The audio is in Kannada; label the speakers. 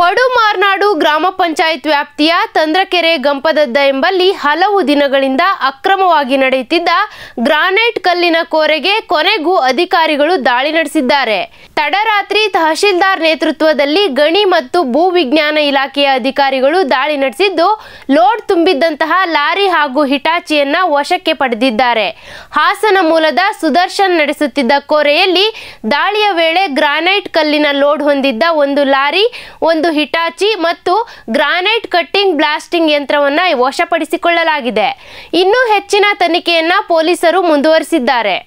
Speaker 1: ಪಡು ಗ್ರಾಮ ಪಂಚಾಯತ್ ವ್ಯಾಪ್ತಿಯ ತಂದ್ರಕೆರೆ ಗಂಪದದ್ದ ಎಂಬಲ್ಲಿ ಹಲವು ದಿನಗಳಿಂದ ಅಕ್ರಮವಾಗಿ ನಡೆಯುತ್ತಿದ್ದ ಗ್ರಾನೈಟ್ ಕಲ್ಲಿನ ಕೋರೆಗೆ ಕೊನೆಗೂ ಅಧಿಕಾರಿಗಳು ದಾಳಿ ನಡೆಸಿದ್ದಾರೆ ತಡರಾತ್ರಿ ತಹಶೀಲ್ದಾರ್ ನೇತೃತ್ವದಲ್ಲಿ ಗಣಿ ಮತ್ತು ಭೂ ವಿಜ್ಞಾನ ಇಲಾಖೆಯ ಅಧಿಕಾರಿಗಳು ದಾಳಿ ನಡೆಸಿದ್ದು ಲೋಡ್ ತುಂಬಿದ್ದಂತಹ ಲಾರಿ ಹಾಗೂ ಹಿಟಾಚಿಯನ್ನ ವಶಕ್ಕೆ ಪಡೆದಿದ್ದಾರೆ ಹಾಸನ ಮೂಲದ ಸುದರ್ಶನ್ ನಡೆಸುತ್ತಿದ್ದ ಕೋರೆಯಲ್ಲಿ ದಾಳಿಯ ವೇಳೆ ಗ್ರಾನೈಟ್ ಕಲ್ಲಿನ ಲೋಡ್ ಹೊಂದಿದ್ದ ಒಂದು ಲಾರಿ ಒಂದು ಹಿಟಾಚಿ ಮತ್ತು ಗ್ರಾನೈಟ್ ಕಟ್ಟಿಂಗ್ ಬ್ಲಾಸ್ಟಿಂಗ್ ಯಂತ್ರವನ್ನು ವಶಪಡಿಸಿಕೊಳ್ಳಲಾಗಿದೆ ಇನ್ನೂ ಹೆಚ್ಚಿನ ತನಿಖೆಯನ್ನ ಪೊಲೀಸರು ಮುಂದುವರಿಸಿದ್ದಾರೆ